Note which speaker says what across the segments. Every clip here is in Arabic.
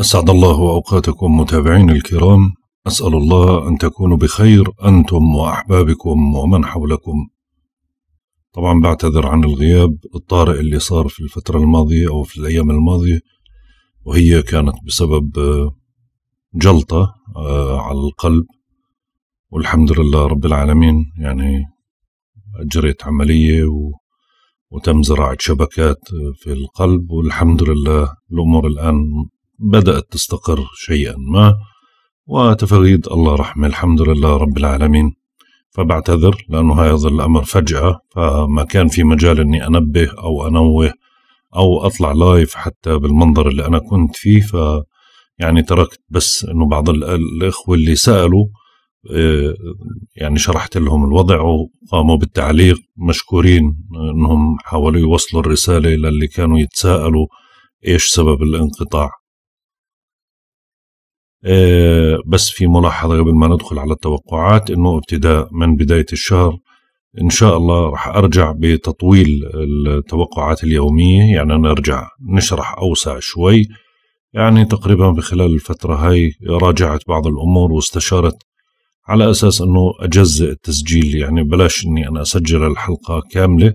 Speaker 1: أسعد الله أوقاتكم متابعين الكرام أسأل الله أن تكونوا بخير أنتم وأحبابكم ومن حولكم طبعا بعتذر عن الغياب الطارئ اللي صار في الفترة الماضية أو في الأيام الماضية وهي كانت بسبب جلطة آه، على القلب والحمد لله رب العالمين يعني أجريت عملية و وتم زراعة شبكات في القلب والحمد لله الأمور الآن بدأت تستقر شيئا ما وتفاويض الله رحمة الحمد لله رب العالمين فبعتذر لأنه هذا الأمر فجأة فما كان في مجال أني أنبه أو أنوه أو أطلع لايف حتى بالمنظر اللي أنا كنت فيه ف يعني تركت بس أنه بعض الإخوة اللي سألوا آه، يعني شرحت لهم الوضع وقاموا بالتعليق مشكورين أنهم حاولوا يوصلوا الرسالة للي كانوا يتساءلوا إيش سبب الانقطاع آه، بس في ملاحظة قبل ما ندخل على التوقعات أنه ابتداء من بداية الشهر إن شاء الله رح أرجع بتطويل التوقعات اليومية يعني نرجع نشرح أوسع شوي يعني تقريبا بخلال الفترة هاي راجعت بعض الأمور واستشارت على أساس أنه أجزئ التسجيل يعني بلاش أني أنا أسجل الحلقة كاملة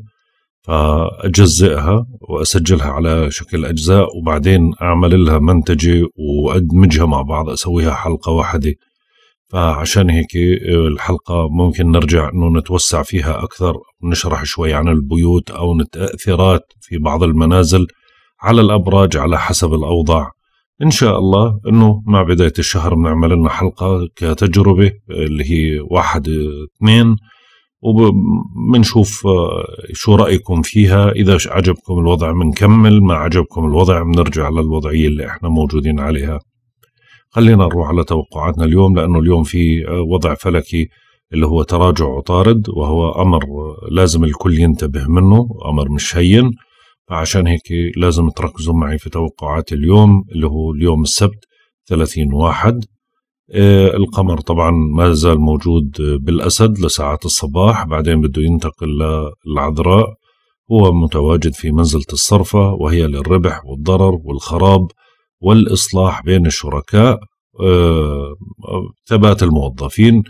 Speaker 1: فاجزئها واسجلها على شكل اجزاء وبعدين اعمل لها منتجه وادمجها مع بعض اسويها حلقه واحده فعشان هيك الحلقة ممكن نرجع انه نتوسع فيها اكثر نشرح شوي عن البيوت او التأثيرات في بعض المنازل على الابراج على حسب الاوضاع ان شاء الله انه مع بداية الشهر بنعمل لنا حلقة كتجربة اللي هي واحد اثنين وبنشوف آه، شو رأيكم فيها إذا عجبكم الوضع بنكمل ما عجبكم الوضع بنرجع للوضعية اللي احنا موجودين عليها خلينا نروح على توقعاتنا اليوم لأنه اليوم في آه، وضع فلكي اللي هو تراجع عطارد وهو أمر آه، لازم الكل ينتبه منه أمر مش هين فعشان هيك لازم تركزوا معي في توقعات اليوم اللي هو اليوم السبت 30 واحد آه، القمر طبعا ما زال موجود آه، بالأسد لساعات الصباح بعدين بده ينتقل للعذراء هو متواجد في منزلة الصرفة وهي للربح والضرر والخراب والإصلاح بين الشركاء آه، ثبات الموظفين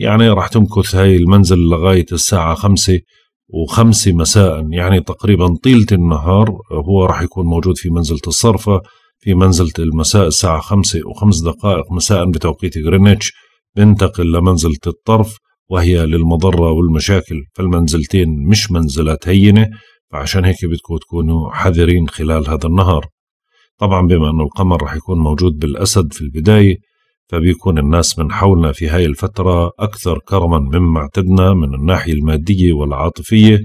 Speaker 1: يعني راح تمكث هاي المنزل لغاية الساعة خمسة وخمسة مساء يعني تقريبا طيلة النهار هو راح يكون موجود في منزلة الصرفة في منزلة المساء الساعة خمسة وخمس دقائق مساء بتوقيت غرينتش بنتقل لمنزلة الطرف وهي للمضرة والمشاكل فالمنزلتين مش منزلات هينة فعشان هيك بدكم تكونوا حذرين خلال هذا النهار طبعا بما أنه القمر رح يكون موجود بالأسد في البداية فبيكون الناس من حولنا في هاي الفترة أكثر كرما مما اعتدنا من الناحية المادية والعاطفية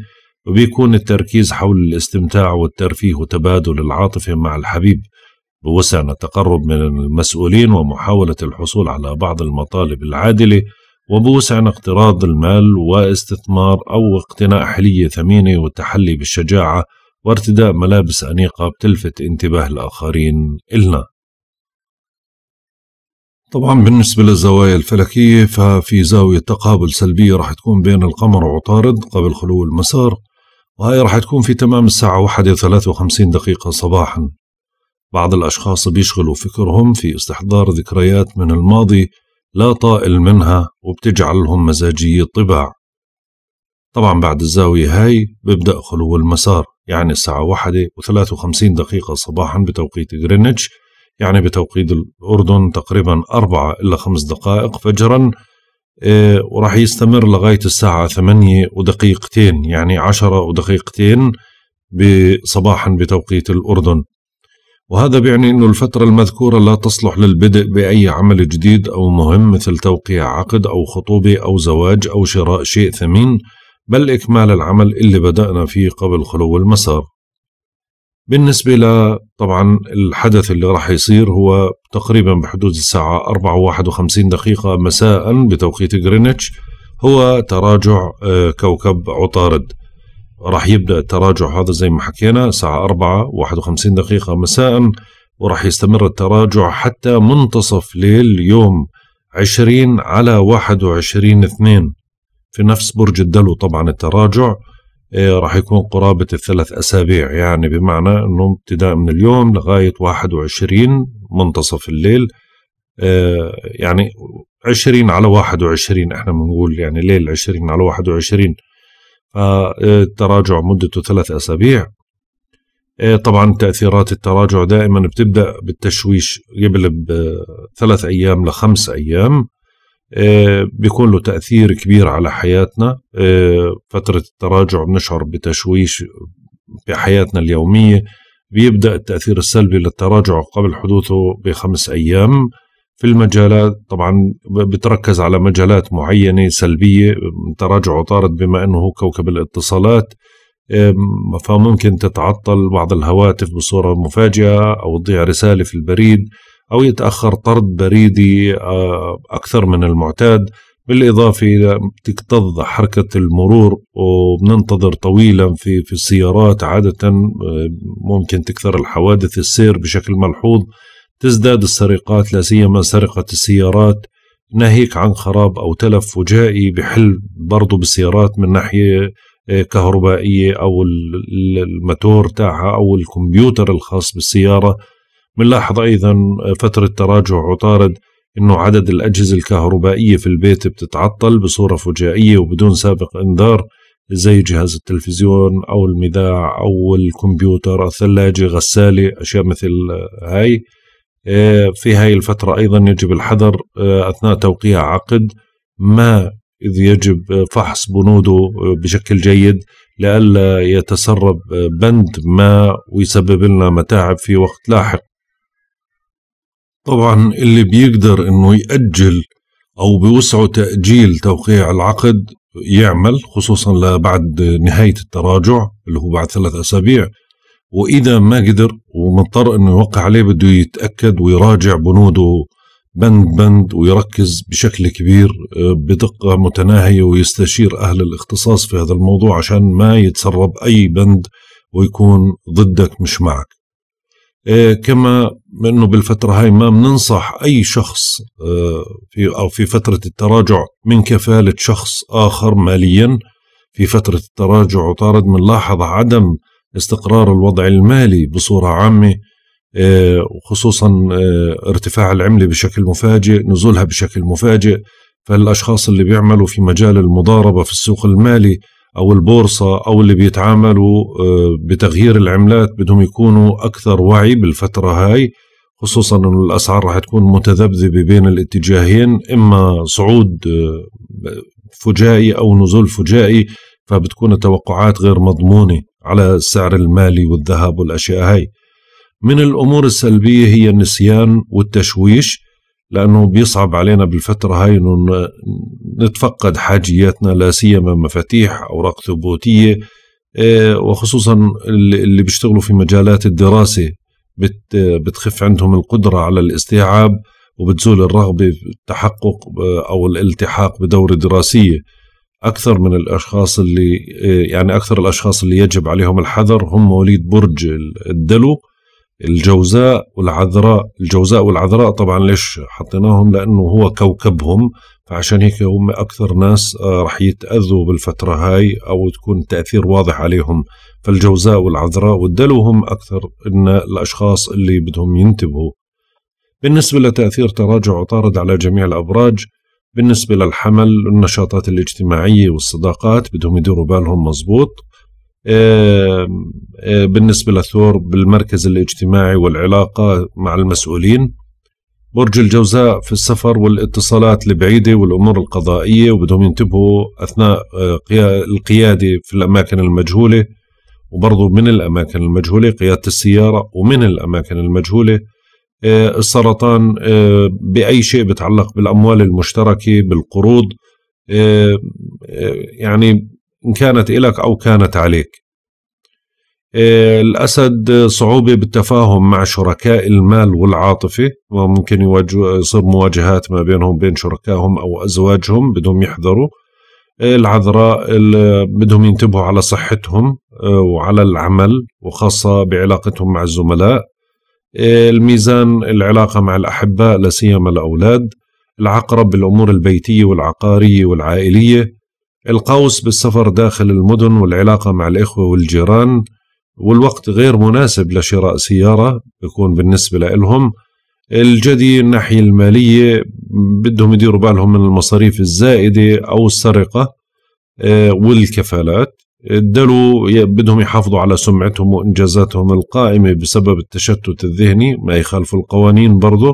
Speaker 1: وبيكون التركيز حول الاستمتاع والترفيه وتبادل العاطفة مع الحبيب بوسعنا التقرب من المسؤولين ومحاولة الحصول على بعض المطالب العادلة وبوسعنا اقتراض المال واستثمار أو اقتناء حلية ثمينة والتحلي بالشجاعة وارتداء ملابس أنيقة بتلفت انتباه الآخرين إلنا طبعا بالنسبة للزوايا الفلكية ففي زاوية تقابل سلبية راح تكون بين القمر وعطارد قبل خلو المسار وهي راح تكون في تمام الساعة واحدة وثلاثة وخمسين دقيقة صباحا بعض الأشخاص بيشغلوا فكرهم في استحضار ذكريات من الماضي لا طائل منها وبتجعلهم مزاجية طباع طبعا بعد الزاوية هاي ببدأ خلو المسار يعني الساعة واحدة وثلاث وخمسين دقيقة صباحا بتوقيت غرينتش يعني بتوقيت الأردن تقريبا أربعة إلى خمس دقائق فجرا إيه وراح يستمر لغاية الساعة ثمانية ودقيقتين يعني عشرة ودقيقتين صباحا بتوقيت الأردن وهذا بيعني أن الفترة المذكورة لا تصلح للبدء بأي عمل جديد أو مهم مثل توقيع عقد أو خطوبة أو زواج أو شراء شيء ثمين بل إكمال العمل اللي بدأنا فيه قبل خلو المسار بالنسبة ل طبعا الحدث اللي راح يصير هو تقريبا بحدود الساعة 4 و51 دقيقة مساء بتوقيت غرينتش هو تراجع آه، كوكب عطارد راح يبدا التراجع هذا زي ما حكينا الساعه 4 51 دقيقه مساء وراح يستمر التراجع حتى منتصف ليل يوم 20 على 21 2 في نفس برج الدلو طبعا التراجع آه، راح يكون قرابة الثلاث أسابيع يعني بمعنى أنه ابتداء من اليوم لغاية 21 منتصف الليل آه، يعني 20 على 21 احنا بنقول يعني ليل 20 على 21 فالتراجع مدته ثلاث أسابيع إيه، طبعا تأثيرات التراجع دائما بتبدأ بالتشويش قبل بثلاث أيام لخمس أيام إيه، بيكون له تأثير كبير على حياتنا إيه، فترة التراجع بنشعر بتشويش في حياتنا اليومية بيبدأ التأثير السلبي للتراجع قبل حدوثه بخمس أيام في المجالات طبعا بتركز على مجالات معينة سلبية تراجع وطارد بما أنه كوكب الاتصالات فممكن تتعطل بعض الهواتف بصورة مفاجئة أو تضيع رسالة في البريد أو يتأخر طرد بريدي أكثر من المعتاد بالإضافة إلى تكتظ حركة المرور وبننتظر طويلا في, في السيارات عادة ممكن تكثر الحوادث السير بشكل ملحوظ تزداد السرقات لا سيما سرقة السيارات ناهيك عن خراب أو تلف فجائي بحل برضو بالسيارات من ناحية آه، كهربائية أو الماتور تاعها أو الكمبيوتر الخاص بالسيارة بنلاحظ أيضا آه، فترة تراجع عطارد أنه عدد الأجهزة الكهربائية في البيت بتتعطل بصورة فجائية وبدون سابق إنذار زي جهاز التلفزيون أو المذاع أو الكمبيوتر الثلاجة غسالة أشياء مثل هاي آه، في هاي الفترة أيضا يجب الحذر آه، أثناء توقيع عقد ما إذ يجب آه، فحص بنوده بشكل جيد لئلا يتسرب بند ما ويسبب لنا متاعب في وقت لاحق طبعا اللي بيقدر انه يأجل او بوسعه تأجيل توقيع العقد يعمل خصوصا لبعد نهاية التراجع اللي هو بعد ثلاث اسابيع واذا ما قدر ومضطر انه يوقع عليه بده يتاكد ويراجع بنوده بند بند ويركز بشكل كبير آه، بدقه متناهيه ويستشير اهل الاختصاص في هذا الموضوع عشان ما يتسرب اي بند ويكون ضدك مش معك. آه، كما انه بالفتره هاي ما بننصح اي شخص آه، في او في فتره التراجع من كفاله شخص اخر ماليا في فتره التراجع وطارد بنلاحظ عدم استقرار الوضع المالي بصورة عامة آه، وخصوصا آه، ارتفاع العملة بشكل مفاجئ نزولها بشكل مفاجئ فالأشخاص اللي بيعملوا في مجال المضاربة في السوق المالي أو البورصة أو اللي بيتعاملوا آه، بتغيير العملات بدهم يكونوا أكثر وعي بالفترة هاي خصوصا أن الأسعار راح تكون متذبذبة بين الاتجاهين إما صعود فجائي أو نزول فجائي فبتكون التوقعات غير مضمونة على السعر المالي والذهب والأشياء هاي من الأمور السلبية هي النسيان والتشويش لأنه بيصعب علينا بالفترة هاي أنه نتفقد حاجياتنا لا سيما مفاتيح أوراق ثبوتية آه، وخصوصا اللي بيشتغلوا في مجالات الدراسة بتخف عندهم القدرة على الاستيعاب وبتزول الرغبة بالتحقق آه، أو الالتحاق بدورة دراسية اكثر من الاشخاص اللي آه، يعني اكثر الاشخاص اللي يجب عليهم الحذر هم مواليد برج الدلو الجوزاء والعذراء الجوزاء والعذراء طبعا ليش حطيناهم لانه هو كوكبهم فعشان هيك هم اكثر ناس آه، رح يتاذوا بالفتره هاي او تكون تاثير واضح عليهم فالجوزاء والعذراء والدلو هم اكثر إن الاشخاص اللي بدهم ينتبهوا بالنسبه لتاثير تراجع عطارد على جميع الابراج بالنسبة للحمل النشاطات الاجتماعية والصداقات بدهم يديروا بالهم مزبوط بالنسبة للثور بالمركز الاجتماعي والعلاقة مع المسؤولين برج الجوزاء في السفر والاتصالات البعيدة والأمور القضائية وبدهم ينتبهوا أثناء القيادة في الأماكن المجهولة وبرضه من الأماكن المجهولة قيادة السيارة ومن الأماكن المجهولة آه، السرطان آه، باي شيء بتعلق بالاموال المشتركه بالقروض آه، يعني ان كانت إلك او كانت عليك الاسد صعوبه بالتفاهم مع شركاء المال والعاطفه وممكن يصير مواجهات ما بينهم بين شركائهم او ازواجهم بدهم يحذروا العذراء بدهم ينتبهوا على صحتهم وعلى العمل وخاصه بعلاقتهم مع الزملاء الميزان العلاقة مع الأحباء لا سيما الأولاد العقرب بالأمور البيتية والعقارية والعائلية القوس بالسفر داخل المدن والعلاقة مع الإخوة والجيران والوقت غير مناسب لشراء سيارة بيكون بالنسبة لهم الجدي الناحية المالية بدهم يديروا بالهم من المصاريف الزائدة أو السرقة آه، والكفالات الدلو بدهم يحافظوا على سمعتهم وإنجازاتهم القائمة بسبب التشتت الذهني ما يخالفوا القوانين برضه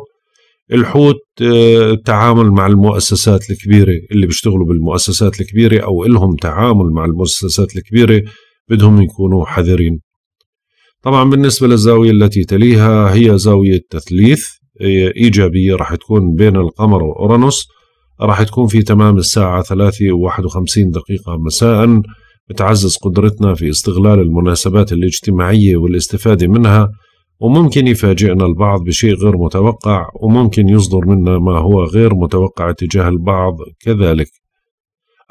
Speaker 1: الحوت آه، تعامل مع المؤسسات الكبيرة اللي بيشتغلوا بالمؤسسات الكبيرة أو إلهم تعامل مع المؤسسات الكبيرة بدهم يكونوا حذرين طبعا بالنسبة للزاوية التي تليها هي زاوية تثليث إيجابية راح تكون بين القمر وأورانوس راح تكون في تمام الساعة ثلاثة وواحد وخمسين دقيقة مساءً بتعزز قدرتنا في استغلال المناسبات الاجتماعية والاستفادة منها وممكن يفاجئنا البعض بشيء غير متوقع وممكن يصدر منا ما هو غير متوقع تجاه البعض كذلك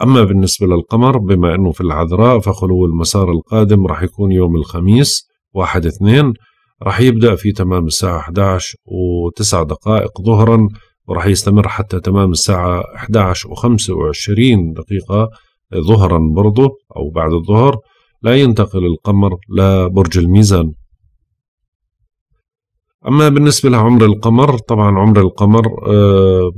Speaker 1: أما بالنسبة للقمر بما أنه في العذراء فخلو المسار القادم راح يكون يوم الخميس واحد اثنين راح يبدأ في تمام الساعة 11 و9 دقائق ظهرا وراح يستمر حتى تمام الساعة 11 و25 دقيقة ظهرا برضه أو بعد الظهر لا ينتقل القمر لبرج الميزان أما بالنسبة لعمر القمر طبعا عمر القمر آه،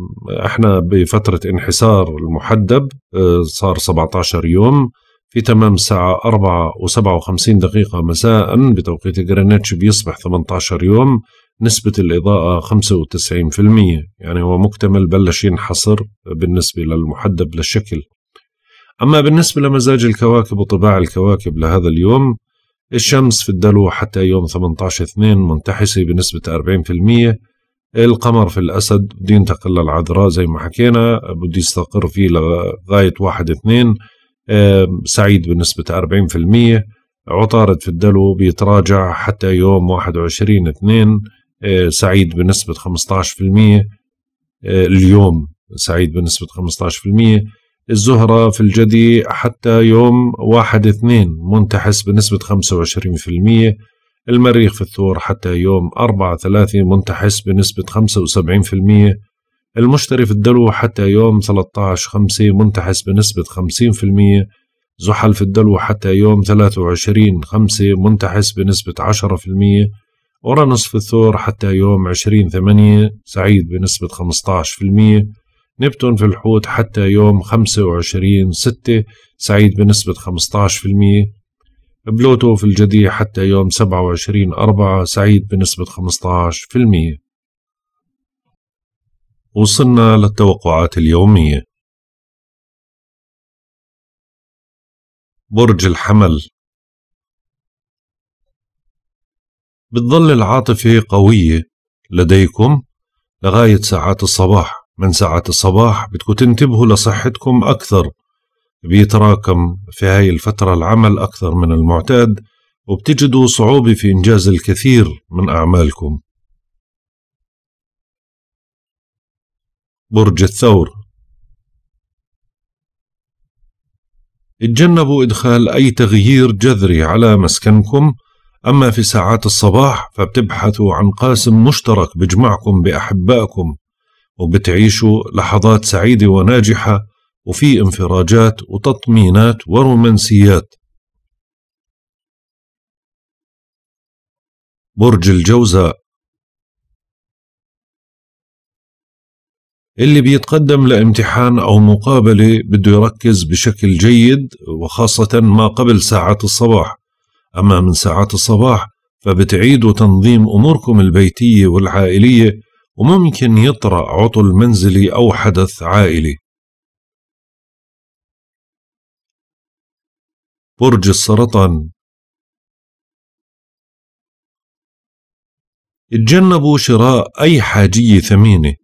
Speaker 1: احنا بفترة انحسار المحدب آه، صار 17 يوم في تمام الساعة 4 و57 دقيقة مساء بتوقيت جرينتش بيصبح 18 يوم نسبة الإضاءة 95% يعني هو مكتمل بلش ينحصر بالنسبة للمحدب للشكل أما بالنسبة لمزاج الكواكب وطباع الكواكب لهذا اليوم الشمس في الدلو حتى يوم 18/2 منتحسة بنسبة 40% القمر في الأسد بدي ينتقل للعذراء زي ما حكينا بدي يستقر فيه لغاية 1/2 سعيد بنسبة 40% عطارد في الدلو بيتراجع حتى يوم 21 2 آه، سعيد بنسبة 15% آه، اليوم سعيد بنسبة الزهرة في الجدي حتى يوم واحد اثنين منتحس بنسبة خمسة وعشرين في المية المريخ في الثور حتى يوم أربعة ثلاثة منتحس بنسبة خمسة وسبعين في المية المشتري في الدلو حتى يوم ثلاثة عشر خمسة منتحس بنسبة خمسين في المية زحل في الدلو حتى يوم ثلاثة وعشرين خمسة منتحس بنسبة عشرة في المية أورانوس في الثور حتى يوم عشرين ثمانية سعيد بنسبة خمسة عشر في المية نبتون في الحوت حتى يوم 25 6 سعيد بنسبة 15% بلوتو في الجدي حتى يوم 27 4 سعيد بنسبة 15%
Speaker 2: وصلنا للتوقعات اليومية برج الحمل بتظل العاطفة قوية لديكم لغاية ساعات الصباح من ساعة الصباح بدكم تنتبهوا
Speaker 1: لصحتكم أكثر بيتراكم في هاي الفترة العمل أكثر من
Speaker 2: المعتاد وبتجدوا صعوبة في إنجاز الكثير من أعمالكم برج الثور اتجنبوا إدخال أي تغيير
Speaker 1: جذري على مسكنكم أما في ساعات الصباح فبتبحثوا عن قاسم مشترك بجمعكم بأحبائكم وبتعيشوا لحظات سعيدة وناجحة
Speaker 2: وفي انفراجات وتطمينات ورومانسيات برج الجوزاء اللي بيتقدم لامتحان
Speaker 1: أو مقابلة بده يركز بشكل جيد وخاصة ما قبل ساعات الصباح أما من ساعات الصباح فبتعيدوا تنظيم أموركم البيتية
Speaker 2: والعائلية وممكن يطرأ عطل منزلي أو حدث عائلي برج السرطان اتجنبوا شراء أي حاجية ثمينة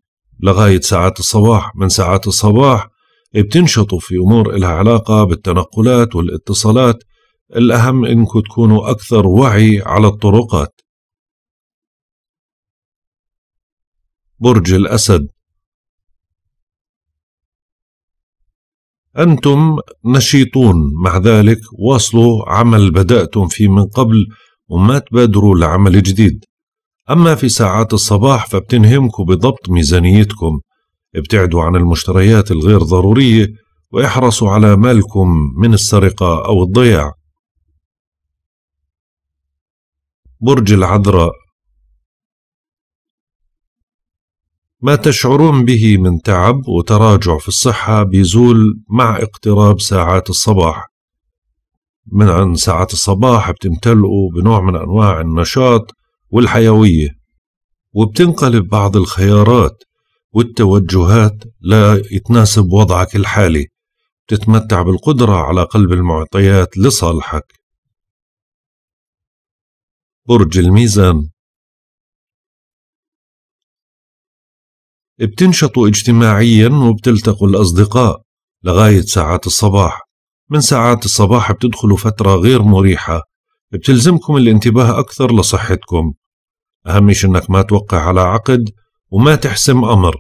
Speaker 2: لغاية ساعات الصباح من ساعات الصباح
Speaker 1: بتنشطوا في أمور إلها علاقة بالتنقلات والاتصالات الأهم
Speaker 2: إنكم تكونوا أكثر وعي على الطرقات برج الأسد أنتم نشيطون مع ذلك واصلوا عمل
Speaker 1: بدأتم فيه من قبل وما تبادروا لعمل جديد أما في ساعات الصباح فبتنهمكم بضبط ميزانيتكم ابتعدوا عن المشتريات الغير ضرورية واحرصوا على مالكم من السرقة أو الضياع
Speaker 2: برج العذراء ما تشعرون به من تعب وتراجع في الصحة
Speaker 1: بيزول مع اقتراب ساعات الصباح من عن ساعات الصباح بتمتلئوا بنوع من أنواع النشاط والحيوية وبتنقلب بعض الخيارات والتوجهات لا يتناسب
Speaker 2: وضعك الحالي بتتمتع بالقدرة على قلب المعطيات لصالحك برج الميزان بتنشطوا اجتماعيا وبتلتقوا
Speaker 1: الأصدقاء لغاية ساعات الصباح من ساعات الصباح بتدخلوا فترة غير مريحة بتلزمكم الانتباه أكثر لصحتكم أهم شي أنك ما توقع
Speaker 2: على عقد وما تحسم أمر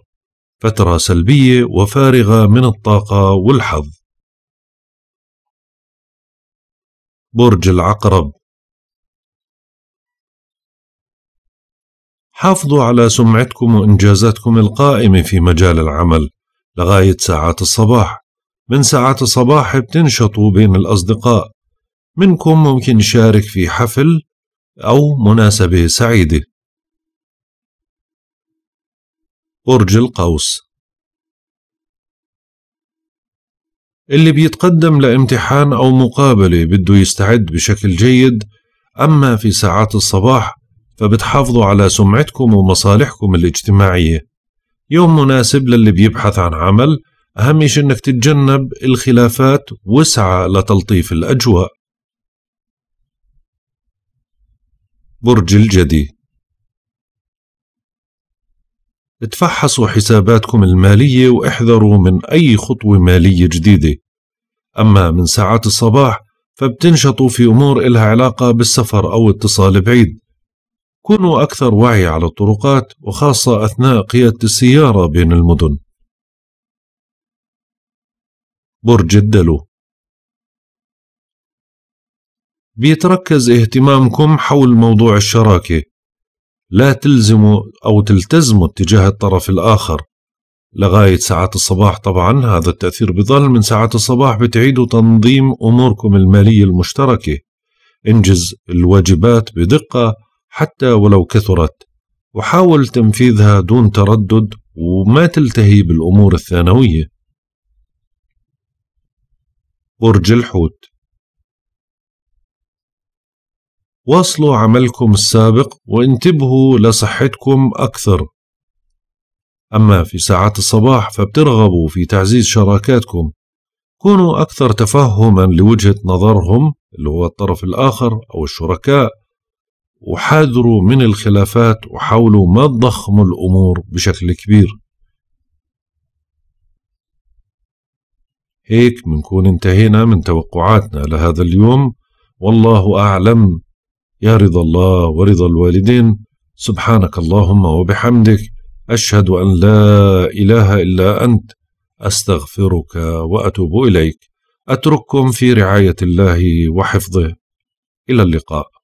Speaker 2: فترة سلبية وفارغة من الطاقة والحظ برج العقرب حافظوا على سمعتكم وإنجازاتكم القائمة في مجال العمل لغاية ساعات
Speaker 1: الصباح من ساعات الصباح بتنشطوا بين الأصدقاء منكم
Speaker 2: ممكن يشارك في حفل أو مناسبة سعيدة برج القوس اللي بيتقدم لامتحان أو مقابلة بده يستعد
Speaker 1: بشكل جيد أما في ساعات الصباح فبتحافظوا على سمعتكم ومصالحكم الاجتماعية يوم مناسب للي بيبحث عن عمل أهم شيء أنك تتجنب الخلافات واسعى لتلطيف الأجواء برج الجدي اتفحصوا حساباتكم المالية واحذروا من أي خطوة مالية جديدة أما من ساعات الصباح فبتنشطوا في أمور إلها علاقة بالسفر أو اتصال بعيد كونوا أكثر وعي على الطرقات
Speaker 2: وخاصة أثناء قيادة السيارة بين المدن برج الدلو بيتركز اهتمامكم حول موضوع الشراكة لا تلزموا
Speaker 1: أو تلتزموا اتجاه الطرف الآخر لغاية ساعات الصباح طبعا هذا التأثير بظل من ساعات الصباح بتعيدوا تنظيم أموركم المالية المشتركة انجز الواجبات بدقة حتى ولو كثرت وحاول تنفيذها دون تردد وما تلتهي بالأمور الثانوية
Speaker 2: برج الحوت واصلوا عملكم السابق وانتبهوا لصحتكم
Speaker 1: أكثر أما في ساعات الصباح فبترغبوا في تعزيز شراكاتكم كونوا أكثر تفهما لوجهة نظرهم اللي هو الطرف الآخر أو الشركاء وحاذروا من الخلافات وحاولوا ما تضخموا الأمور بشكل كبير هيك بنكون انتهينا من توقعاتنا لهذا اليوم والله أعلم يا رضا الله ورضا الوالدين سبحانك اللهم وبحمدك أشهد أن لا إله إلا أنت أستغفرك
Speaker 2: وأتوب إليك أترككم في رعاية الله وحفظه إلى اللقاء